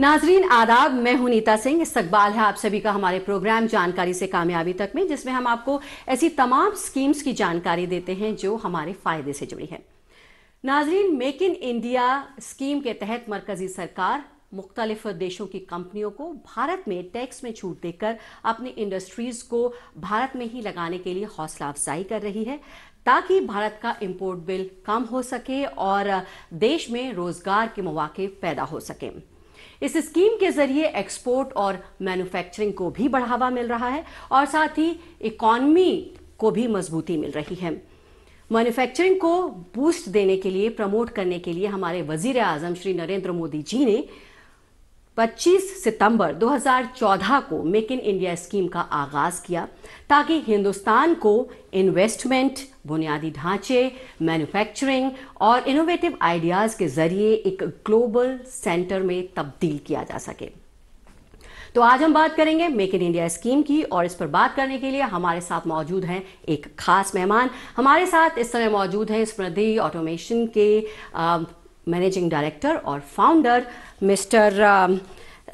नाजरीन आदाब मैं हूं नीता सिंह इस्तकबाल है आप सभी का हमारे प्रोग्राम जानकारी से कामयाबी तक में जिसमें हम आपको ऐसी तमाम स्कीम्स की जानकारी देते हैं जो हमारे फायदे से जुड़ी है नाजरीन मेक इन इंडिया स्कीम के तहत मरकजी सरकार मुख्तलिफ देशों की कंपनियों को भारत में टैक्स में छूट देकर अपनी इंडस्ट्रीज़ को भारत में ही लगाने के लिए हौसला अफजाई कर रही है ताकि भारत का इम्पोर्ट बिल कम हो सके और देश में रोज़गार के मौाक़े पैदा हो सकें इस स्कीम के जरिए एक्सपोर्ट और मैन्युफैक्चरिंग को भी बढ़ावा मिल रहा है और साथ ही इकॉनमी को भी मजबूती मिल रही है मैन्युफैक्चरिंग को बूस्ट देने के लिए प्रमोट करने के लिए हमारे वजीर आजम श्री नरेंद्र मोदी जी ने 25 सितंबर 2014 को मेक इन इंडिया स्कीम का आगाज किया ताकि हिंदुस्तान को इन्वेस्टमेंट बुनियादी ढांचे मैन्युफैक्चरिंग और इनोवेटिव आइडियाज के जरिए एक ग्लोबल सेंटर में तब्दील किया जा सके तो आज हम बात करेंगे मेक इन इंडिया स्कीम की और इस पर बात करने के लिए हमारे साथ मौजूद हैं एक खास मेहमान हमारे साथ इस समय मौजूद हैं स्मृति ऑटोमेशन के मैनेजिंग डायरेक्टर और founder mister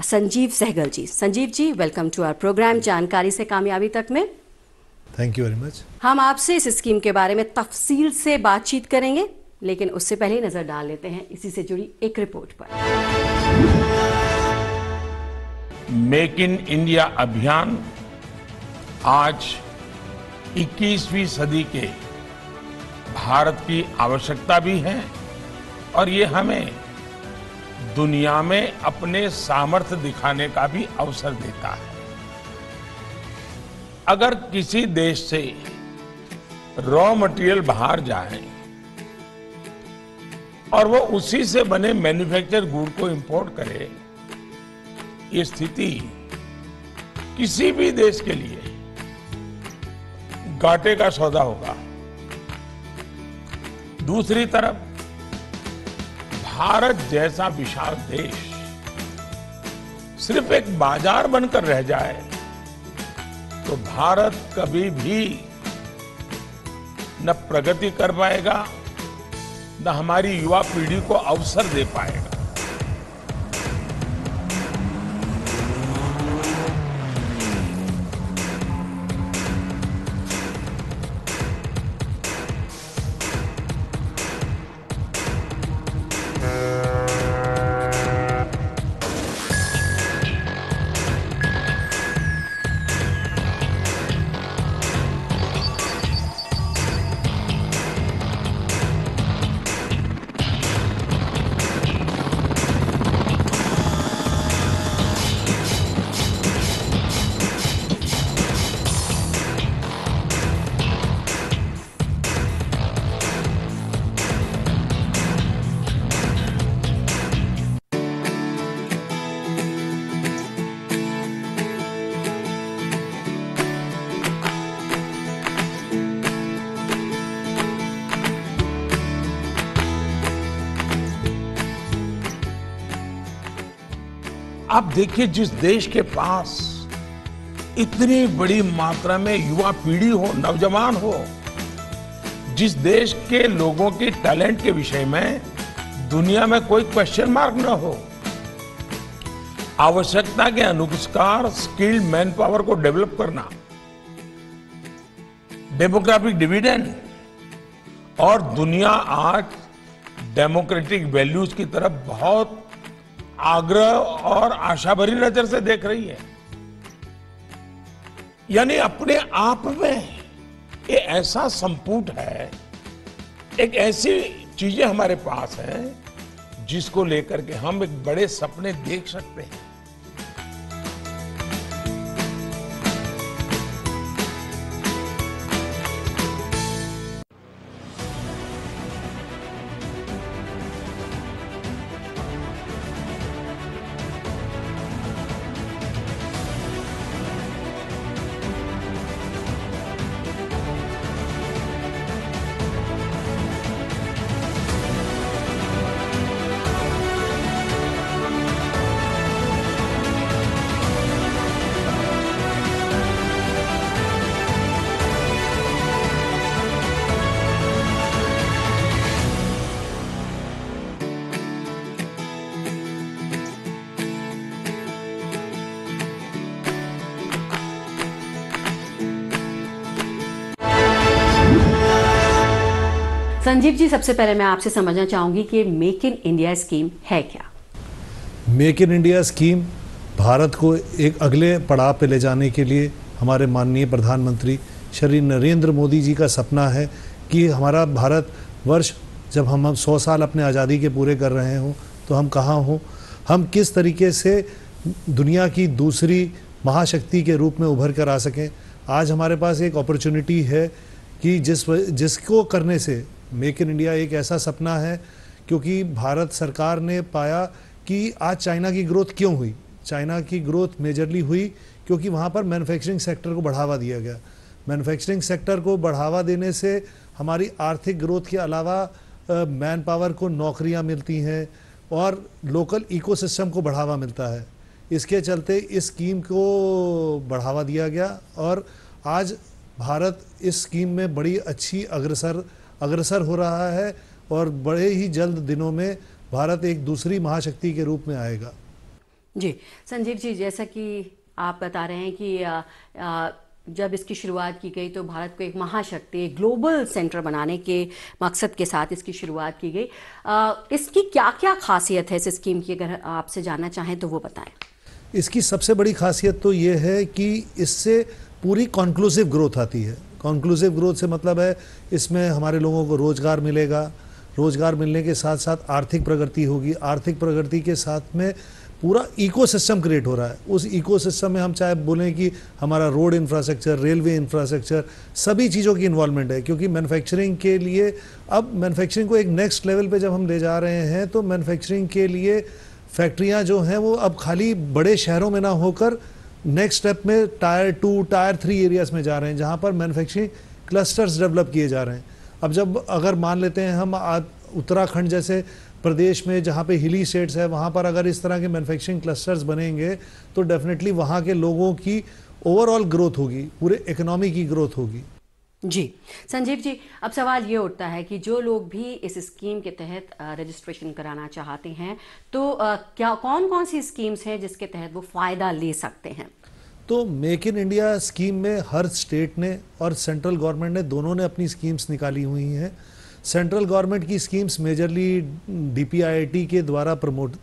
Sanjeev Sehgal ji Sanjeev ji welcome to our programme जानकारी से कामयाबी तक में थैंक यू वेरी मच हम आपसे इस स्कीम के बारे में तफसील से बातचीत करेंगे लेकिन उससे पहले नजर डाल लेते हैं इसी से जुड़ी एक रिपोर्ट पर मेक इन इंडिया अभियान आज 21वीं सदी के भारत की आवश्यकता भी है और ये हमें दुनिया में अपने सामर्थ्य दिखाने का भी अवसर देता है अगर किसी देश से रॉ मटेरियल बाहर जाए और वो उसी से बने मैन्युफैक्चर गुड़ को इंपोर्ट करे ये स्थिति किसी भी देश के लिए घाटे का सौदा होगा दूसरी तरफ भारत जैसा विशाल देश सिर्फ एक बाजार बनकर रह जाए तो भारत कभी भी न प्रगति कर पाएगा न हमारी युवा पीढ़ी को अवसर दे पाएगा आप देखिए जिस देश के पास इतनी बड़ी मात्रा में युवा पीढ़ी हो नौजवान हो जिस देश के लोगों के टैलेंट के विषय में दुनिया में कोई क्वेश्चन मार्क न हो आवश्यकता के अनुसार स्किल्ड मैन पावर को डेवलप करना डेमोग्राफिक डिविडेंड और दुनिया आज डेमोक्रेटिक वैल्यूज की तरफ बहुत आग्रह और आशा भरी नजर से देख रही है यानी अपने आप में ये ऐसा संपूट है एक ऐसी चीजें हमारे पास हैं जिसको लेकर के हम एक बड़े सपने देख सकते हैं संजीव जी सबसे पहले मैं आपसे समझना चाहूंगी कि मेक इन इंडिया स्कीम है क्या make in India scheme Bharat को एक अगले पड़ाव पे ले जाने के लिए हमारे माननीय प्रधानमंत्री श्री नरेंद्र मोदी जी का सपना है कि हमारा भारत वर्ष जब हम हम सौ साल अपने आज़ादी के पूरे कर रहे हों तो हम कहाँ हों हम किस तरीके से दुनिया की दूसरी महाशक्ति के रूप में उभर कर आ सकें आज हमारे पास एक अपॉर्चुनिटी है कि जिस जिसको करने से मेक इन इंडिया एक ऐसा सपना है क्योंकि भारत सरकार ने पाया कि आज चाइना की ग्रोथ क्यों हुई चाइना की ग्रोथ मेजरली हुई क्योंकि वहाँ पर मैन्युफैक्चरिंग सेक्टर को बढ़ावा दिया गया मैन्युफैक्चरिंग सेक्टर को बढ़ावा देने से हमारी आर्थिक ग्रोथ के अलावा मैन पावर को नौकरियाँ मिलती हैं और लोकल इकोसिस्टम को बढ़ावा मिलता है इसके चलते इस स्कीम को बढ़ावा दिया गया और आज भारत इस स्कीम में बड़ी अच्छी अग्रसर अग्रसर हो रहा है और बड़े ही जल्द दिनों में भारत एक दूसरी महाशक्ति के रूप में आएगा जी संजीव जी जैसा कि आप बता रहे हैं कि आ, आ, जब इसकी शुरुआत की गई तो भारत को एक महाशक्ति ग्लोबल सेंटर बनाने के मकसद के साथ इसकी शुरुआत की गई आ, इसकी क्या क्या खासियत है इस स्कीम की अगर आपसे जानना चाहें तो वो बताएं इसकी सबसे बड़ी खासियत तो ये है कि इससे पूरी कॉन्क्लूसिव ग्रोथ आती है कॉन्क्लूसिव ग्रोथ से मतलब है इसमें हमारे लोगों को रोज़गार मिलेगा रोज़गार मिलने के साथ साथ आर्थिक प्रगति होगी आर्थिक प्रगति के साथ में पूरा इकोसिस्टम क्रिएट हो रहा है उस इकोसिस्टम में हम चाहे बोलें कि हमारा रोड इंफ्रास्ट्रक्चर रेलवे इंफ्रास्ट्रक्चर सभी चीज़ों की इन्वॉल्वमेंट है क्योंकि मैन्युफैक्चरिंग के लिए अब मैन्युफैक्चरिंग को एक नेक्स्ट लेवल पे जब हम ले जा रहे हैं तो मैन्युफैक्चरिंग के लिए फैक्ट्रियाँ जो हैं वो अब खाली बड़े शहरों में ना होकर नेक्स्ट स्टेप में tier two tier three areas में जा रहे हैं जहाँ पर मैन्युफैक्चरिंग क्लस्टर्स डेवलप किए जा रहे हैं अब जब अगर मान लेते हैं हम उत्तराखंड जैसे प्रदेश में जहाँ पे हिली स्टेट्स है वहाँ पर अगर इस तरह के मैन्युफैक्चरिंग क्लस्टर्स बनेंगे तो डेफिनेटली वहाँ के लोगों की ओवरऑल ग्रोथ होगी पूरे इकोनॉमी की ग्रोथ होगी जी संजीव जी अब सवाल ये उठता है कि जो लोग भी इस स्कीम के तहत रजिस्ट्रेशन कराना चाहते हैं तो क्या कौन कौन सी स्कीम्स हैं जिसके तहत वो फायदा ले सकते हैं तो मेक इन इंडिया स्कीम में हर स्टेट ने और सेंट्रल गवर्नमेंट ने दोनों ने अपनी स्कीम्स निकाली हुई हैं सेंट्रल गवर्नमेंट की स्कीम्स मेजरली डी के द्वारा प्रमोट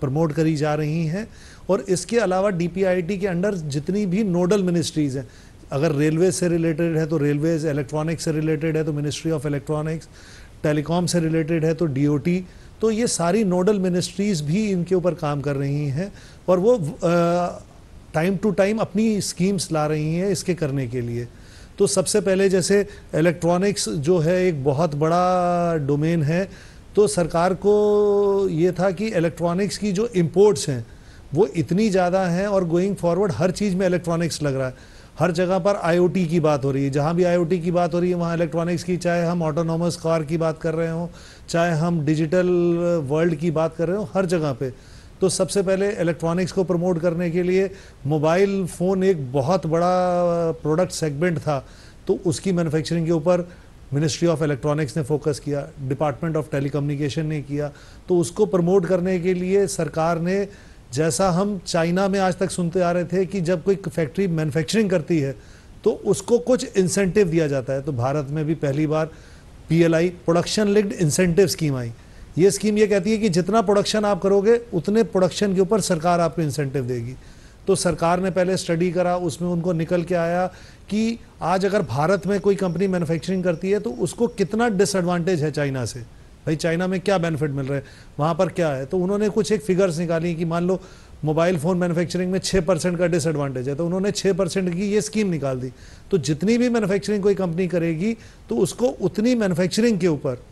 प्रमोट करी जा रही हैं और इसके अलावा डी के अंडर जितनी भी नोडल मिनिस्ट्रीज़ हैं अगर रेलवे से रिलेटेड है तो रेलवे इलेक्ट्रॉनिक्स से रिलेटेड है तो मिनिस्ट्री ऑफ इलेक्ट्रॉनिक्स टेलीकॉम से रिलेटेड है तो डीओटी तो ये सारी नोडल मिनिस्ट्रीज भी इनके ऊपर काम कर रही हैं और वो टाइम टू टाइम अपनी स्कीम्स ला रही हैं इसके करने के लिए तो सबसे पहले जैसे इलेक्ट्रॉनिक्स जो है एक बहुत बड़ा डोमेन है तो सरकार को ये था कि इलेक्ट्रॉनिक्स की जो इम्पोर्ट्स हैं वो इतनी ज़्यादा हैं और गोइंग फॉरवर्ड हर चीज़ में इलेक्ट्रॉनिक्स लग रहा है हर जगह पर आईओटी की बात हो रही है जहाँ भी आईओटी की बात हो रही है वहाँ इलेक्ट्रॉनिक्स की चाहे हम ऑटोनोमस कार की बात कर रहे हों चाहे हम डिजिटल वर्ल्ड की बात कर रहे हों हर जगह पे तो सबसे पहले इलेक्ट्रॉनिक्स को प्रमोट करने के लिए मोबाइल फ़ोन एक बहुत बड़ा प्रोडक्ट सेगमेंट था तो उसकी मैन्युफैक्चरिंग के ऊपर मिनिस्ट्री ऑफ इलेक्ट्रॉनिक्स ने फोकस किया डिपार्टमेंट ऑफ टेलीकम्युनिकेशन ने किया तो उसको प्रमोट करने के लिए सरकार ने जैसा हम चाइना में आज तक सुनते आ रहे थे कि जब कोई फैक्ट्री मैन्युफैक्चरिंग करती है तो उसको कुछ इंसेंटिव दिया जाता है तो भारत में भी पहली बार PLI production linked incentive scheme आई ये स्कीम ये कहती है कि जितना प्रोडक्शन आप करोगे उतने प्रोडक्शन के ऊपर सरकार आपको इंसेंटिव देगी तो सरकार ने पहले स्टडी करा उसमें उनको निकल के आया कि आज अगर भारत में कोई कंपनी मैन्युफैक्चरिंग करती है तो उसको कितना डिसएडवांटेज है चाइना से भाई चाइना में क्या बेनिफिट मिल रहे हैं वहाँ पर क्या है तो उन्होंने कुछ एक फिगर्स निकाली कि मान लो मोबाइल फ़ोन मैन्युफैक्चरिंग में छः परसेंट का डिसएडवांटेज है तो उन्होंने छः परसेंट की ये स्कीम निकाल दी तो जितनी भी मैन्युफैक्चरिंग कोई कंपनी करेगी तो उसको उतनी मैन्युफैक्चरिंग के ऊपर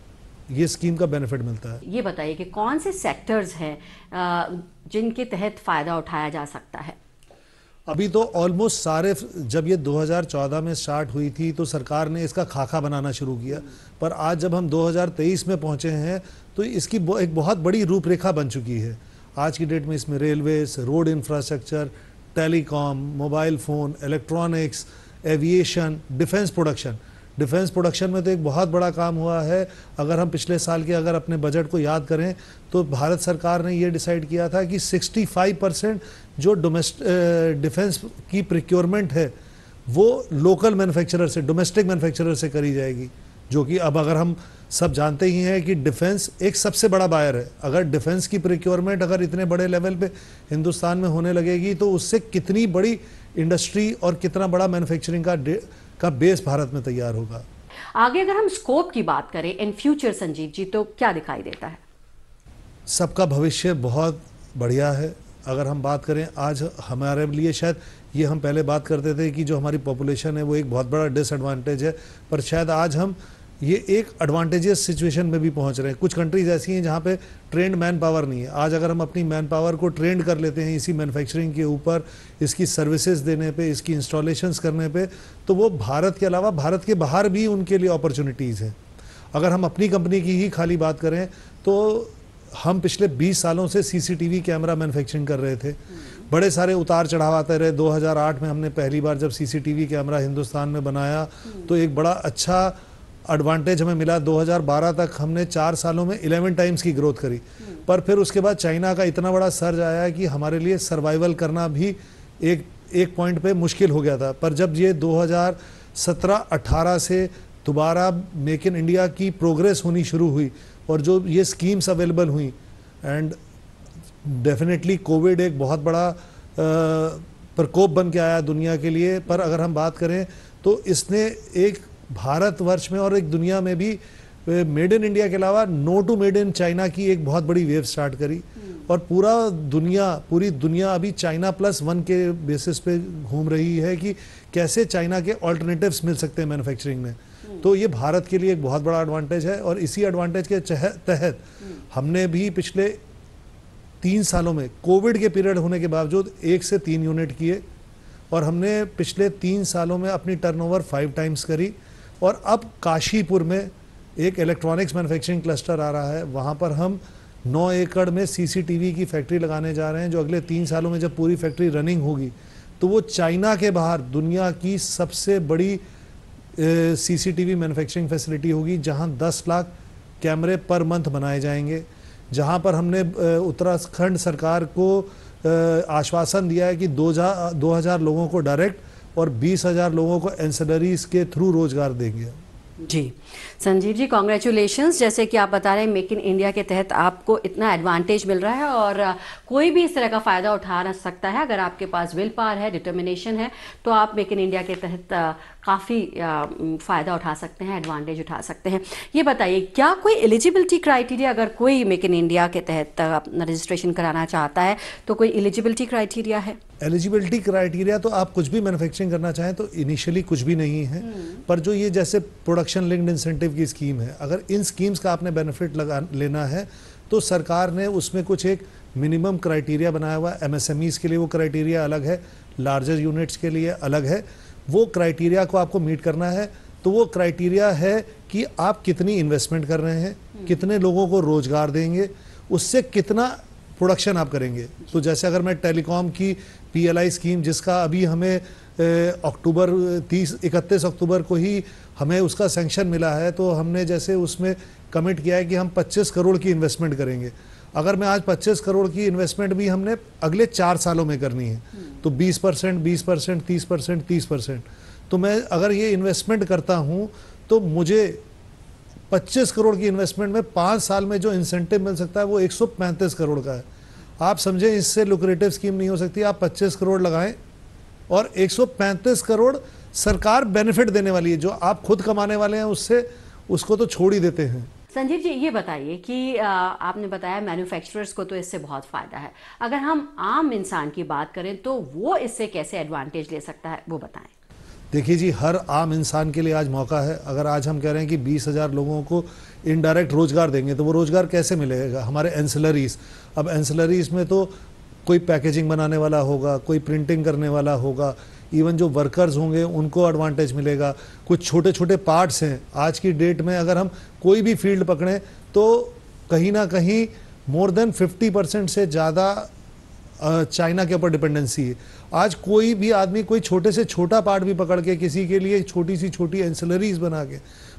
ये स्कीम का बेनिफिट मिलता है ये बताइए कि कौन से सेक्टर्स हैं जिनके तहत फ़ायदा उठाया जा सकता है अभी तो ऑलमोस्ट सारे जब ये 2014 में स्टार्ट हुई थी तो सरकार ने इसका खाका बनाना शुरू किया पर आज जब हम 2023 में पहुंचे हैं तो इसकी एक बहुत बड़ी रूपरेखा बन चुकी है आज की डेट में इसमें railways road infrastructure telecom mobile phone electronics aviation defence production defence production में तो एक बहुत बड़ा काम हुआ है अगर हम पिछले साल के अगर अपने बजट को याद करें तो भारत सरकार ने ये डिसाइड किया था कि 65 परसेंट जो डोमेस्ट डिफेंस की प्रिक्योरमेंट है वो लोकल मैन्युफैक्चरर से डोमेस्टिक मैन्युफैक्चरर से करी जाएगी जो कि अब अगर हम सब जानते ही हैं कि डिफेंस एक सबसे बड़ा बायर है अगर डिफेंस की प्रिक्योरमेंट अगर इतने बड़े लेवल पर हिंदुस्तान में होने लगेगी तो उससे कितनी बड़ी इंडस्ट्री और कितना बड़ा मैनुफैक्चरिंग का का बेस भारत में तैयार होगा आगे अगर हम स्कोप की बात करें इन फ्यूचर संजीव जी तो क्या दिखाई देता है सबका भविष्य बहुत बढ़िया है अगर हम बात करें आज हमारे लिए शायद ये हम पहले बात करते थे कि जो हमारी पॉपुलेशन है वो एक बहुत बड़ा डिसएडवांटेज है पर शायद आज हम ये एक एडवांटेजियस सिचुएशन में भी पहुंच रहे हैं कुछ कंट्रीज ऐसी हैं जहाँ पे ट्रेंड मैन पावर नहीं है आज अगर हम अपनी मैन पावर को ट्रेंड कर लेते हैं इसी मैन्युफैक्चरिंग के ऊपर इसकी सर्विसेज देने पे इसकी इंस्टॉलेशंस करने पे तो वो भारत के अलावा भारत के बाहर भी उनके लिए अपॉर्चुनिटीज़ हैं अगर हम अपनी कंपनी की ही खाली बात करें तो हम पिछले बीस सालों से सी कैमरा मैनुफैक्चरिंग कर रहे थे बड़े सारे उतार चढ़ाव आते रहे 2008 में हमने पहली बार जब सीसीटीवी कैमरा हिंदुस्तान में बनाया तो एक बड़ा अच्छा एडवांटेज हमें मिला 2012 तक हमने चार सालों में 11 टाइम्स की ग्रोथ करी पर फिर उसके बाद चाइना का इतना बड़ा सर्ज आया कि हमारे लिए सर्वाइवल करना भी एक एक पॉइंट पे मुश्किल हो गया था पर जब ये 2017-18 से दोबारा मेक इन इंडिया की प्रोग्रेस होनी शुरू हुई और जो ये स्कीम्स अवेलेबल हुई एंड डेफिनेटली कोविड एक बहुत बड़ा प्रकोप बन के आया दुनिया के लिए पर अगर हम बात करें तो इसने एक भारतवर्ष में और एक दुनिया में भी मेड इन इंडिया के अलावा no to made in China की एक बहुत बड़ी वेव स्टार्ट करी हम्म। और पूरा दुनिया पूरी दुनिया अभी चाइना प्लस वन के बेसिस पे घूम रही है कि कैसे चाइना के ऑल्टरनेटिव्स मिल सकते हैं मैन्युफैक्चरिंग में हम्म। तो ये भारत के लिए एक बहुत बड़ा एडवांटेज है और इसी एडवांटेज के तहत हम्म। हमने भी पिछले तीन सालों में कोविड के पीरियड होने के बावजूद एक से तीन यूनिट किए और हमने पिछले तीन सालों में अपनी टर्नओवर फाइव टाइम्स करी और अब काशीपुर में एक इलेक्ट्रॉनिक्स मैन्युफैक्चरिंग क्लस्टर आ रहा है वहाँ पर हम नौ एकड़ में सीसीटीवी की फैक्ट्री लगाने जा रहे हैं जो अगले तीन सालों में जब पूरी फैक्ट्री रनिंग होगी तो वो चाइना के बाहर दुनिया की सबसे बड़ी सीसीटीवी मैन्युफैक्चरिंग फैसिलिटी होगी जहाँ 10 लाख कैमरे पर मंथ बनाए जाएंगे जहाँ पर हमने उत्तराखंड सरकार को आश्वासन दिया है कि दो, दो हज़ार लोगों को डायरेक्ट और बीस हज़ार लोगों को एंसलरीज के थ्रू रोजगार देंगे जी संजीव जी कॉन्ग्रेचुलेशन जैसे कि आप बता रहे हैं मेक इन इंडिया के तहत आपको इतना एडवांटेज मिल रहा है और कोई भी इस तरह का फ़ायदा उठा सकता है अगर आपके पास विल पार है डिटर्मिनेशन है तो आप मेक इन इंडिया के तहत काफ़ी फ़ायदा उठा सकते हैं एडवांटेज उठा सकते हैं ये बताइए क्या कोई एलिजिबिलिटी क्राइटेरिया अगर कोई मेक इन इंडिया के तहत रजिस्ट्रेशन कराना चाहता है तो कोई एलिजिबिलिटी क्राइटेरिया है एलिजिबिलिटी क्राइटेरिया तो आप कुछ भी मैन्युफैक्चरिंग करना चाहें तो इनिशियली कुछ भी नहीं है हम्म। पर जो ये जैसे प्रोडक्शन लिंक्ड इंसेंटिव की स्कीम है अगर इन स्कीम्स का आपने बेनिफिट लगा लेना है तो सरकार ने उसमें कुछ एक मिनिमम क्राइटेरिया बनाया हुआ है एम के लिए वो क्राइटेरिया अलग है लार्जर यूनिट्स के लिए अलग है वो क्राइटेरिया को आपको मीट करना है तो वो क्राइटेरिया है कि आप कितनी इन्वेस्टमेंट कर रहे हैं हम्म। कितने लोगों को रोजगार देंगे उससे कितना प्रोडक्शन आप करेंगे तो जैसे अगर मैं टेलीकॉम की पीएलआई स्कीम जिसका अभी हमें अक्टूबर तीस इकतीस अक्टूबर को ही हमें उसका सेंक्शन मिला है तो हमने जैसे उसमें कमिट किया है कि हम 25 करोड़ की इन्वेस्टमेंट करेंगे अगर मैं आज 25 करोड़ की इन्वेस्टमेंट भी हमने अगले चार सालों में करनी है तो 20 परसेंट बीस परसेंट तीस परसेंट तीस परसेंट तो मैं अगर ये इन्वेस्टमेंट करता हूँ तो मुझे 25 करोड़ की इन्वेस्टमेंट में पाँच साल में जो इंसेंटिव मिल सकता है वो एक करोड़ का है आप समझें इससे लुक्रेटिव स्कीम नहीं हो सकती आप पच्चीस करोड़ लगाएं और एक करोड़ सरकार बेनिफिट देने वाली है जो आप खुद कमाने वाले हैं उससे उसको तो छोड़ ही देते हैं संजीव जी ये बताइए कि आपने बताया मैन्युफैक्चरर्स को तो इससे बहुत फ़ायदा है अगर हम आम इंसान की बात करें तो वो इससे कैसे एडवांटेज ले सकता है वो बताएं देखिए जी हर आम इंसान के लिए आज मौका है अगर आज हम कह रहे हैं कि बीस हज़ार लोगों को इनडायरेक्ट रोज़गार देंगे तो वो रोज़गार कैसे मिलेगा हमारे एंसलरीज अब एंसलरीज में तो कोई पैकेजिंग बनाने वाला होगा कोई प्रिंटिंग करने वाला होगा इवन जो वर्कर्स होंगे उनको एडवांटेज मिलेगा कुछ छोटे छोटे पार्ट्स हैं आज की डेट में अगर हम कोई भी फील्ड पकड़ें तो कहीं ना कहीं मोर देन फिफ्टी परसेंट से ज़्यादा चाइना के ऊपर डिपेंडेंसी है आज कोई भी आदमी कोई छोटे से छोटा पार्ट भी पकड़ के किसी के लिए छोटी सी छोटी एंसलरीज बना के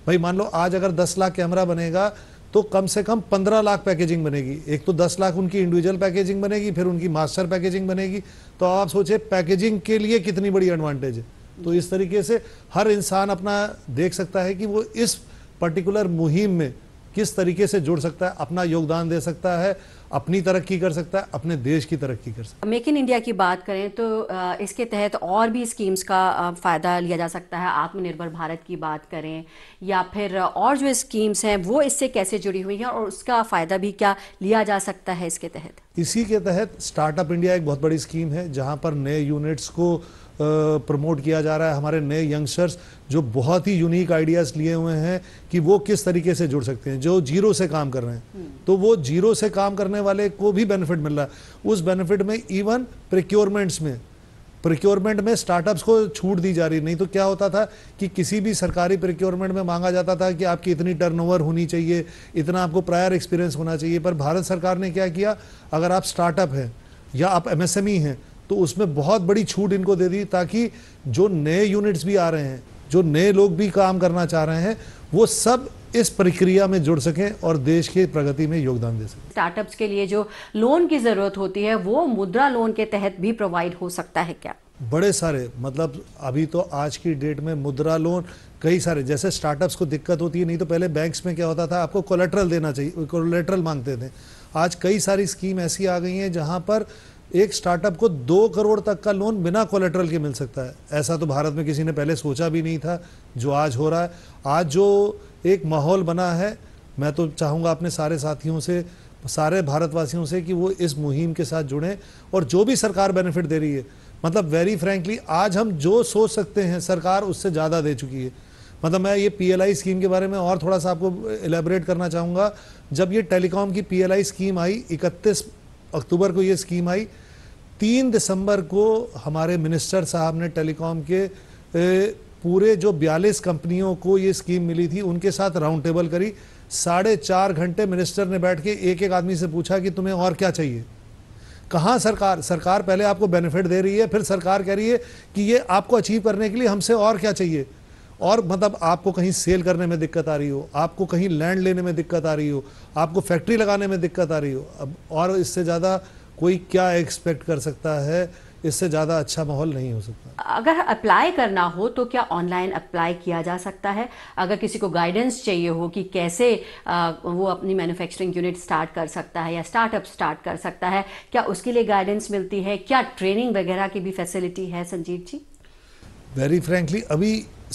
भाई मान लो आज अगर दस लाख कैमरा बनेगा तो कम से कम पंद्रह लाख पैकेजिंग बनेगी एक तो दस लाख उनकी इंडिविजुअल पैकेजिंग बनेगी फिर उनकी मास्टर पैकेजिंग बनेगी तो आप सोचे पैकेजिंग के लिए कितनी बड़ी एडवांटेज है तो इस तरीके से हर इंसान अपना देख सकता है कि वो इस पर्टिकुलर मुहिम में किस तरीके से जुड़ सकता है अपना योगदान दे सकता है अपनी तरक्की कर सकता है अपने देश की तरक्की कर सकता है मेक इन इंडिया की बात करें तो इसके तहत और भी स्कीम्स का फ़ायदा लिया जा सकता है आत्मनिर्भर भारत की बात करें या फिर और जो स्कीम्स हैं वो इससे कैसे जुड़ी हुई हैं और उसका फ़ायदा भी क्या लिया जा सकता है इसके तहत इसी के तहत स्टार्टअप इंडिया एक बहुत बड़ी स्कीम है जहाँ पर नए यूनिट्स को प्रमोट किया जा रहा है हमारे नए यंगस्टर्स जो बहुत ही यूनिक आइडियाज़ लिए हुए हैं कि वो किस तरीके से जुड़ सकते हैं जो जीरो से काम कर रहे हैं हम्म। तो वो जीरो से काम करने वाले को भी बेनिफिट मिल रहा है उस बेनिफिट में इवन प्रिक्योरमेंट्स में प्रिक्योरमेंट में स्टार्टअप्स को छूट दी जा रही नहीं तो क्या होता था कि किसी भी सरकारी प्रिक्योरमेंट में मांगा जाता था कि आपकी इतनी टर्नओवर होनी चाहिए इतना आपको प्रायर एक्सपीरियंस होना चाहिए पर भारत सरकार ने क्या किया अगर आप स्टार्टअप हैं या आप एमएसएमई e हैं तो उसमें बहुत बड़ी छूट इनको दे दी ताकि जो नए यूनिट्स भी आ रहे हैं जो नए लोग भी काम करना चाह रहे हैं वो सब इस प्रक्रिया में जुड़ सकें और देश की प्रगति में योगदान दे सकें स्टार्टअप्स के लिए जो लोन की ज़रूरत होती है वो मुद्रा लोन के तहत भी प्रोवाइड हो सकता है क्या बड़े सारे मतलब अभी तो आज की डेट में मुद्रा लोन कई सारे जैसे स्टार्टअप्स को दिक्कत होती है नहीं तो पहले बैंक्स में क्या होता था आपको कोलेट्रल देना चाहिए कोलेट्रल मांगते थे आज कई सारी स्कीम ऐसी आ गई हैं जहां पर एक स्टार्टअप को दो करोड़ तक का लोन बिना कोलेट्रल के मिल सकता है ऐसा तो भारत में किसी ने पहले सोचा भी नहीं था जो आज हो रहा है आज जो एक माहौल बना है मैं तो चाहूँगा अपने सारे साथियों से सारे भारतवासियों से कि वो इस मुहिम के साथ जुड़ें और जो भी सरकार बेनिफिट दे रही है मतलब वेरी फ्रेंकली आज हम जो सोच सकते हैं सरकार उससे ज़्यादा दे चुकी है मतलब मैं ये पीएलआई स्कीम के बारे में और थोड़ा सा आपको एलेबरेट करना चाहूँगा जब ये टेलीकॉम की पीएलआई स्कीम आई 31 अक्टूबर को ये स्कीम आई तीन दिसंबर को हमारे मिनिस्टर साहब ने टेलीकॉम के पूरे जो बयालीस कंपनियों को ये स्कीम मिली थी उनके साथ राउंड टेबल करी साढ़े चार घंटे मिनिस्टर ने बैठ के एक एक आदमी से पूछा कि तुम्हें और क्या चाहिए कहाँ सरकार सरकार पहले आपको बेनिफिट दे रही है फिर सरकार कह रही है कि ये आपको अचीव करने के लिए हमसे और क्या चाहिए और मतलब आपको कहीं सेल करने में दिक्कत आ रही हो आपको कहीं लैंड लेने में दिक्कत आ रही हो आपको फैक्ट्री लगाने में दिक्कत आ रही हो अब और इससे ज़्यादा कोई क्या एक्सपेक्ट कर सकता है इससे ज़्यादा अच्छा माहौल नहीं हो सकता अगर अप्लाई करना हो तो क्या ऑनलाइन अप्लाई किया जा सकता है अगर किसी को गाइडेंस चाहिए हो कि कैसे वो अपनी मैन्युफैक्चरिंग यूनिट स्टार्ट कर सकता है या स्टार्टअप स्टार्ट कर सकता है क्या उसके लिए गाइडेंस मिलती है क्या ट्रेनिंग वगैरह की भी फैसिलिटी है संजीव जी वेरी फ्रेंकली अभी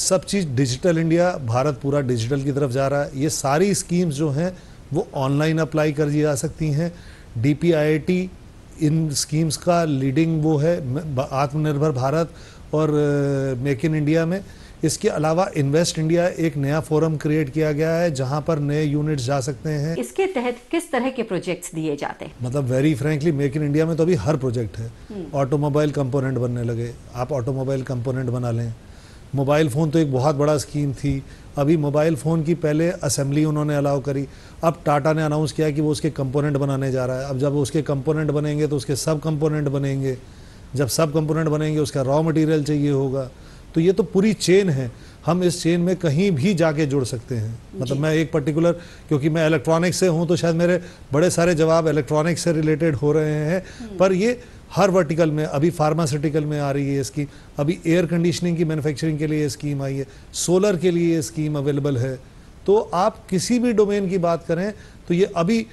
सब चीज़ डिजिटल इंडिया भारत पूरा डिजिटल की तरफ जा रहा है ये सारी स्कीम्स जो हैं वो ऑनलाइन अप्लाई कर दी जा सकती हैं डी इन स्कीम्स का लीडिंग वो है आत्मनिर्भर भारत और मेक इन इंडिया में इसके अलावा इन्वेस्ट इंडिया एक नया फोरम क्रिएट किया गया है जहां पर नए यूनिट्स जा सकते हैं इसके तहत किस तरह के प्रोजेक्ट्स दिए जाते हैं मतलब very frankly make in India में तो अभी हर प्रोजेक्ट है ऑटोमोबाइल हम्म। कंपोनेंट बनने लगे आप ऑटोमोबाइल कंपोनेंट बना लें मोबाइल फ़ोन तो एक बहुत बड़ा स्कीम थी अभी मोबाइल फ़ोन की पहले असेंबली उन्होंने अलाउ करी अब टाटा ने अनाउंस किया कि वो उसके कंपोनेंट बनाने जा रहा है अब जब उसके कंपोनेंट बनेंगे तो उसके सब कंपोनेंट बनेंगे जब सब कंपोनेंट बनेंगे उसका रॉ मटेरियल चाहिए होगा तो ये तो पूरी चेन है हम इस चेन में कहीं भी जाके जुड़ सकते हैं मतलब मैं एक पर्टिकुलर क्योंकि मैं इलेक्ट्रॉनिक्स से हूँ तो शायद मेरे बड़े सारे जवाब इलेक्ट्रॉनिक्स से रिलेटेड हो रहे हैं हम्म। पर ये हर वर्टिकल में अभी फार्मास्यूटिकल में आ रही है स्कीम अभी एयर कंडीशनिंग की मैन्युफैक्चरिंग के लिए ये स्कीम आई है सोलर के लिए ये स्कीम अवेलेबल है तो आप किसी भी डोमेन की बात करें तो ये अभी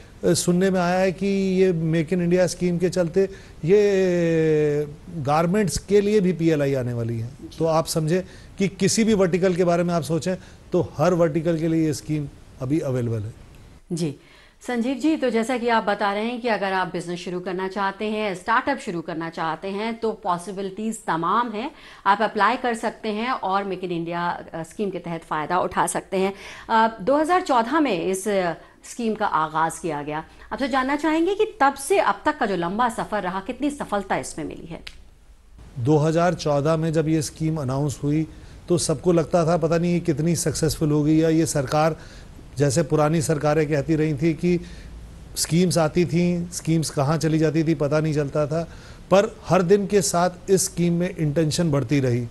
सुनने में आया है कि ये मेक इन इंडिया स्कीम के चलते ये गारमेंट्स के लिए भी पीएलआई आने वाली है तो आप समझें कि किसी भी वर्टिकल के बारे में आप सोचें तो हर वर्टिकल के लिए ये स्कीम अभी अवेलेबल है जी संजीव जी तो जैसा कि आप बता रहे हैं कि अगर आप बिजनेस शुरू करना चाहते हैं स्टार्टअप शुरू करना चाहते हैं तो पॉसिबिलिटीज तमाम हैं आप अप्लाई कर सकते हैं और मेक इन इंडिया स्कीम के तहत फ़ायदा उठा सकते हैं आ, 2014 में इस स्कीम का आगाज़ किया गया आपसे तो जानना चाहेंगे कि तब से अब तक का जो लंबा सफ़र रहा कितनी सफलता इसमें मिली है 2014 में जब ये स्कीम अनाउंस हुई तो सबको लगता था पता नहीं ये कितनी सक्सेसफुल होगी या ये सरकार जैसे पुरानी सरकारें कहती रही थी कि स्कीम्स आती थी स्कीम्स कहाँ चली जाती थी पता नहीं चलता था पर हर दिन के साथ इस स्कीम में इंटेंशन बढ़ती रही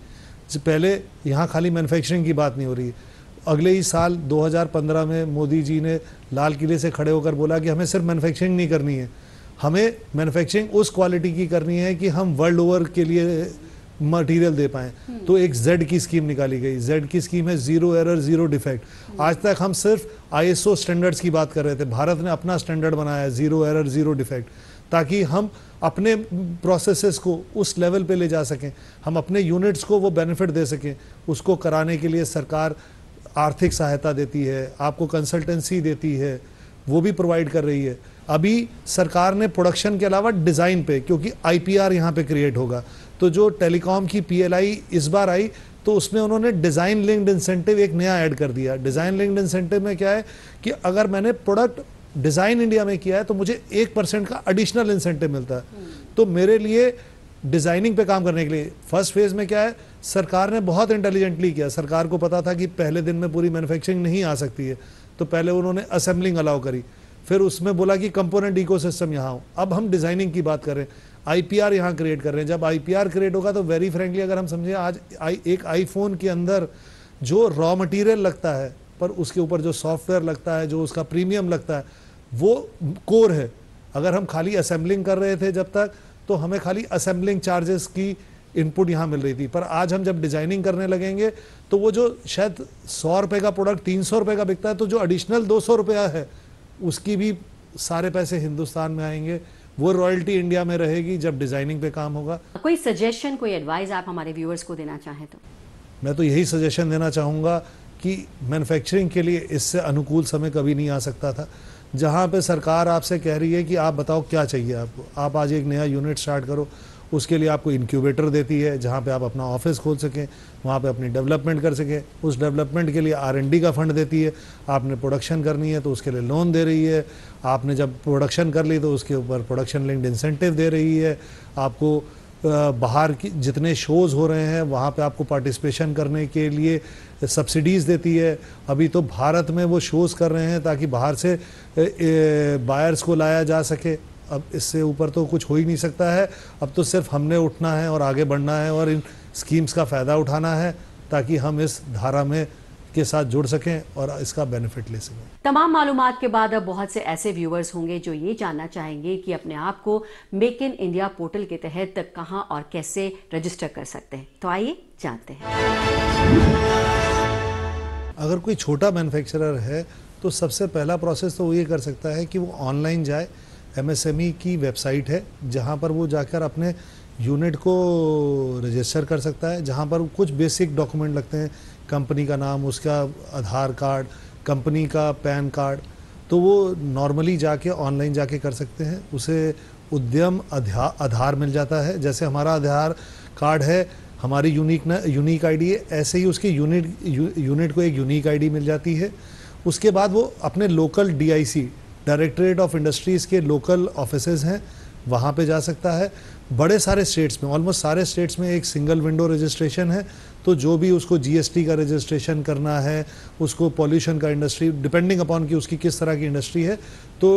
पहले यहाँ खाली मैन्युफैक्चरिंग की बात नहीं हो रही अगले ही साल 2015 में मोदी जी ने लाल किले से खड़े होकर बोला कि हमें सिर्फ मैन्युफैक्चरिंग नहीं करनी है हमें मैन्युफैक्चरिंग उस क्वालिटी की करनी है कि हम वर्ल्ड ओवर के लिए मटेरियल दे पाएँ हम्म। तो एक जेड की स्कीम निकाली गई जेड की स्कीम है जीरो एरर जीरो डिफेक्ट आज तक हम सिर्फ आईएसओ स्टैंडर्ड्स की बात कर रहे थे भारत ने अपना स्टैंडर्ड बनाया है जीरो एरर जीरो डिफेक्ट ताकि हम अपने प्रोसेसेस को उस लेवल पे ले जा सकें हम अपने यूनिट्स को वो बेनिफिट दे सकें उसको कराने के लिए सरकार आर्थिक सहायता देती है आपको कंसल्टेंसी देती है वो भी प्रोवाइड कर रही है अभी सरकार ने प्रोडक्शन के अलावा डिज़ाइन पे क्योंकि आई पी आर यहाँ पर क्रिएट होगा तो जो टेलीकॉम की पी एल आई इस बार आई तो उसमें उन्होंने डिज़ाइन लिंक्ड इंसेंटिव एक नया ऐड कर दिया डिज़ाइन लिंक्ड इंसेंटिव में क्या है कि अगर मैंने प्रोडक्ट डिज़ाइन इंडिया में किया है तो मुझे एक परसेंट का अडिशनल इंसेंटिव मिलता है हम्म। तो मेरे लिए डिज़ाइनिंग पे काम करने के लिए फर्स्ट फेज में क्या है सरकार ने बहुत इंटेलिजेंटली किया सरकार को पता था कि पहले दिन में पूरी मैन्युफैक्चरिंग नहीं आ सकती है तो पहले उन्होंने असेंबलिंग अलाउ करी फिर उसमें बोला कि कंपोनेंट इकोसिस्टम यहाँ हो अब हम डिजाइनिंग की बात कर रहे हैं आईपीआर यहाँ क्रिएट कर रहे हैं जब आईपीआर क्रिएट होगा तो वेरी फ्रेंकली अगर हम समझें आज आई एक आईफोन के अंदर जो रॉ मटेरियल लगता है पर उसके ऊपर जो सॉफ्टवेयर लगता है जो उसका प्रीमियम लगता है वो कोर है अगर हम खाली असेंबलिंग कर रहे थे जब तक तो हमें खाली असेंबलिंग चार्जेस की इनपुट यहाँ मिल रही थी पर आज हम जब डिजाइनिंग करने लगेंगे तो वो जो शायद सौ रुपये का प्रोडक्ट तीन सौ रुपये का बिकता है तो जो एडिशनल दो सौ रुपया है उसकी भी सारे पैसे हिंदुस्तान में आएंगे वो रॉयल्टी इंडिया में रहेगी जब डिजाइनिंग पे काम होगा कोई सजेशन कोई एडवाइस आप हमारे व्यूअर्स को देना चाहें तो मैं तो यही सजेशन देना चाहूंगा कि मैन्युफैक्चरिंग के लिए इससे अनुकूल समय कभी नहीं आ सकता था जहाँ पे सरकार आपसे कह रही है कि आप बताओ क्या चाहिए आपको आप आज एक नया यूनिट स्टार्ट करो उसके लिए आपको इंक्यूबेटर देती है जहाँ पे आप अपना ऑफिस खोल सकें वहाँ पे अपनी डेवलपमेंट कर सकें उस डेवलपमेंट के लिए आर का फंड देती है आपने प्रोडक्शन करनी है तो उसके लिए लोन दे रही है आपने जब प्रोडक्शन कर ली तो उसके ऊपर प्रोडक्शन लिंक्ड इंसेंटिव दे रही है आपको बाहर की जितने शोज़ हो रहे हैं वहाँ पे आपको पार्टिसिपेशन करने के लिए सब्सिडीज़ देती है अभी तो भारत में वो शोज़ कर रहे हैं ताकि बाहर से बायर्स को लाया जा सके अब इससे ऊपर तो कुछ हो ही नहीं सकता है अब तो सिर्फ हमने उठना है और आगे बढ़ना है और इन स्कीम्स का फ़ायदा उठाना है ताकि हम इस धारा में के साथ जुड़ सकें और इसका बेनिफिट ले सकें तमाम मालूम के बाद अब बहुत से ऐसे व्यूअर्स होंगे जो ये जानना चाहेंगे कि अपने आप को मेक इन इंडिया पोर्टल के तहत कहाँ और कैसे रजिस्टर कर सकते हैं तो आइए जानते हैं अगर कोई छोटा मैन्युफैक्चरर है तो सबसे पहला प्रोसेस तो वो ये कर सकता है कि वो ऑनलाइन जाए एमएसएमई e की वेबसाइट है जहाँ पर वो जाकर अपने यूनिट को रजिस्टर कर सकता है जहाँ पर कुछ बेसिक डॉक्यूमेंट लगते हैं कंपनी का नाम उसका आधार कार्ड कंपनी का पैन कार्ड तो वो नॉर्मली जाके ऑनलाइन जाके कर सकते हैं उसे उद्यम आधार मिल जाता है जैसे हमारा आधार कार्ड है हमारी यूनिक न, यूनिक आईडी है ऐसे ही उसकी यूनिट यूनिट को एक यूनिक आईडी मिल जाती है उसके बाद वो अपने local DIC directorate of industries के लोकल ऑफिस हैं वहाँ पे जा सकता है बड़े सारे स्टेट्स में ऑलमोस्ट सारे स्टेट्स में एक सिंगल विंडो रजिस्ट्रेशन है तो जो भी उसको जीएसटी का रजिस्ट्रेशन करना है उसको पॉल्यूशन का इंडस्ट्री डिपेंडिंग अपॉन कि उसकी किस तरह की इंडस्ट्री है तो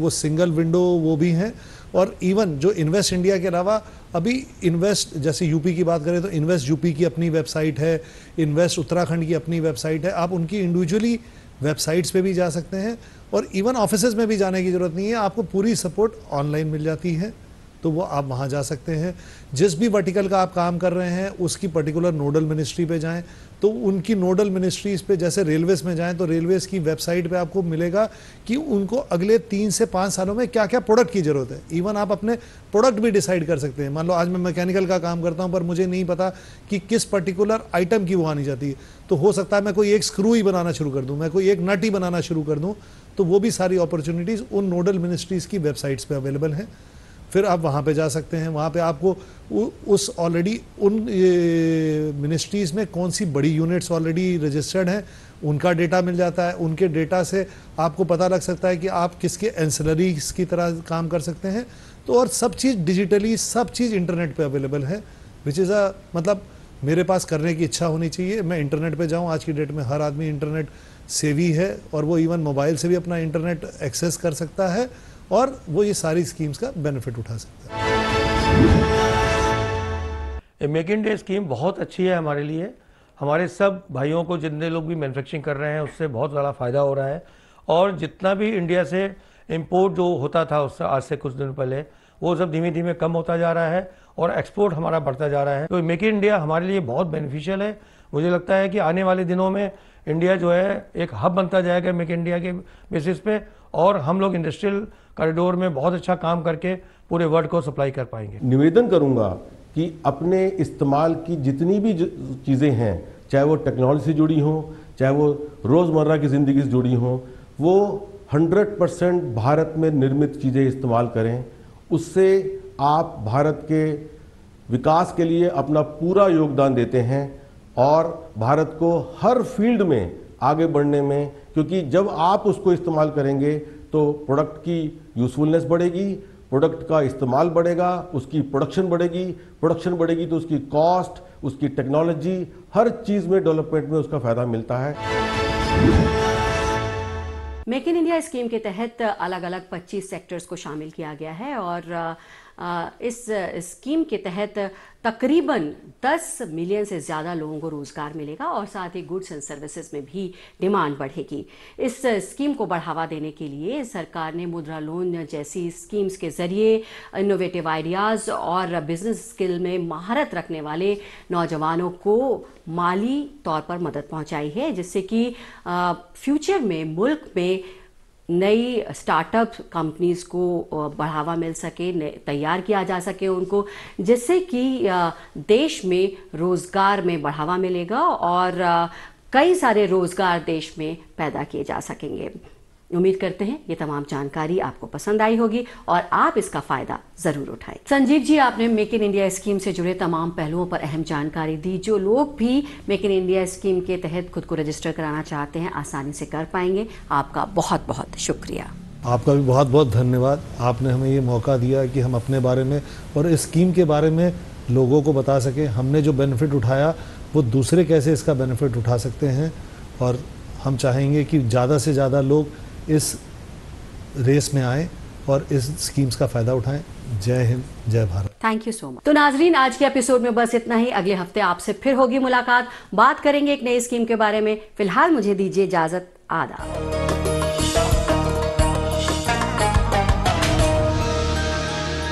वो सिंगल विंडो वो भी हैं और इवन जो इन्वेस्ट इंडिया के अलावा अभी इन्वेस्ट जैसे यूपी की बात करें तो इन्वेस्ट यूपी की अपनी वेबसाइट है इन्वेस्ट उत्तराखंड की अपनी वेबसाइट है आप उनकी इंडिविजुअली वेबसाइट्स पे भी जा सकते हैं और इवन ऑफिस में भी जाने की ज़रूरत नहीं है आपको पूरी सपोर्ट ऑनलाइन मिल जाती है तो वो आप वहाँ जा सकते हैं जिस भी वर्टिकल का आप काम कर रहे हैं उसकी पर्टिकुलर नोडल मिनिस्ट्री पे जाएं तो उनकी नोडल मिनिस्ट्रीज पे जैसे रेलवेज़ में जाएं तो रेलवेज़ की वेबसाइट पे आपको मिलेगा कि उनको अगले तीन से पाँच सालों में क्या क्या प्रोडक्ट की ज़रूरत है इवन आप अपने प्रोडक्ट भी डिसाइड कर सकते हैं मान लो आज मैं मैकेनिकल का काम करता हूँ पर मुझे नहीं पता कि किस पर्टिकुलर आइटम की वो आनी जाती है तो हो सकता है मैं कोई एक स्क्रू ही बनाना शुरू कर दूँ मैं कोई एक नट ही बनाना शुरू कर दूँ तो वो भी सारी अपॉर्चुनिटीज़ उन नोडल मिनिस्ट्रीज़ की वेबसाइट्स पर अवेलेबल हैं फिर आप वहाँ पे जा सकते हैं वहाँ पे आपको उ, उस ऑलरेडी उन मिनिस्ट्रीज़ में कौन सी बड़ी यूनिट्स ऑलरेडी रजिस्टर्ड हैं उनका डेटा मिल जाता है उनके डेटा से आपको पता लग सकता है कि आप किसके एंसलरीज की तरह काम कर सकते हैं तो और सब चीज़ डिजिटली सब चीज़ इंटरनेट पर अवेलेबल है विच इज़ अ मतलब मेरे पास करने की इच्छा होनी चाहिए मैं इंटरनेट पर जाऊँ आज की डेट में हर आदमी इंटरनेट सेवी है और वो इवन मोबाइल से भी अपना इंटरनेट एक्सेस कर सकता है और वो ये सारी स्कीम्स का बेनिफिट उठा सकता है मेक इन डे स्कीम बहुत अच्छी है हमारे लिए हमारे सब भाइयों को जितने लोग भी मैन्युफैक्चरिंग कर रहे हैं उससे बहुत ज़्यादा फ़ायदा हो रहा है और जितना भी इंडिया से इम्पोर्ट जो होता था उससे आज से कुछ दिन पहले वो सब धीमे धीमे कम होता जा रहा है और एक्सपोर्ट हमारा बढ़ता जा रहा है तो मेक इन इंडिया हमारे लिए बहुत बेनिफिशियल है मुझे लगता है कि आने वाले दिनों में इंडिया जो है एक हब बनता जाएगा मेक इंडिया के बेसिस पे और हम लोग इंडस्ट्रियल कॉरिडोर में बहुत अच्छा काम करके पूरे वर्ल्ड को सप्लाई कर पाएंगे निवेदन करूंगा कि अपने इस्तेमाल की जितनी भी चीज़ें हैं चाहे वो टेक्नोलॉजी से जुड़ी हों चाहे वो रोज़मर्रा की ज़िंदगी से जुड़ी हों वो 100 परसेंट भारत में निर्मित चीज़ें इस्तेमाल करें उससे आप भारत के विकास के लिए अपना पूरा योगदान देते हैं और भारत को हर फील्ड में आगे बढ़ने में क्योंकि जब आप उसको इस्तेमाल करेंगे तो प्रोडक्ट की यूज़फुलनेस बढ़ेगी प्रोडक्ट का इस्तेमाल बढ़ेगा उसकी प्रोडक्शन बढ़ेगी प्रोडक्शन बढ़ेगी तो उसकी कॉस्ट उसकी टेक्नोलॉजी हर चीज़ में डेवलपमेंट में उसका फ़ायदा मिलता है मेक इन इंडिया स्कीम के तहत अलग अलग 25 सेक्टर्स को शामिल किया गया है और इस स्कीम के तहत तकरीबन 10 मिलियन से ज़्यादा लोगों को रोज़गार मिलेगा और साथ ही गुड्स एंड सर्विसेज में भी डिमांड बढ़ेगी इस स्कीम को बढ़ावा देने के लिए सरकार ने मुद्रा लोन जैसी स्कीम्स के ज़रिए इनोवेटिव आइडियाज़ और बिजनेस स्किल में महारत रखने वाले नौजवानों को माली तौर पर मदद पहुंचाई है जिससे कि फ्यूचर में मुल्क में नई स्टार्टअप कंपनीज को बढ़ावा मिल सके तैयार किया जा सके उनको जिससे कि देश में रोजगार में बढ़ावा मिलेगा और कई सारे रोजगार देश में पैदा किए जा सकेंगे उम्मीद करते हैं ये तमाम जानकारी आपको पसंद आई होगी और आप इसका फायदा जरूर उठाएं। संजीव जी आपने मेक इन इंडिया स्कीम से जुड़े तमाम पहलुओं पर अहम जानकारी दी जो लोग भी मेक इन इंडिया स्कीम के तहत खुद को रजिस्टर कराना चाहते हैं आसानी से कर पाएंगे आपका बहुत बहुत शुक्रिया आपका भी बहुत बहुत धन्यवाद आपने हमें ये मौका दिया कि हम अपने बारे में और इस स्कीम के बारे में लोगों को बता सके हमने जो बेनिफिट उठाया वो दूसरे कैसे इसका बेनिफिट उठा सकते हैं और हम चाहेंगे कि ज़्यादा से ज़्यादा लोग इस रेस में आए और इस स्कीम्स का फायदा उठाएं जय हिंद जय Bharat thank you so much तो नाजरीन आज के एपिसोड में बस इतना ही अगले हफ्ते आपसे फिर होगी मुलाकात बात करेंगे एक नई स्कीम के बारे में फिलहाल मुझे दीजिए इजाजत आदा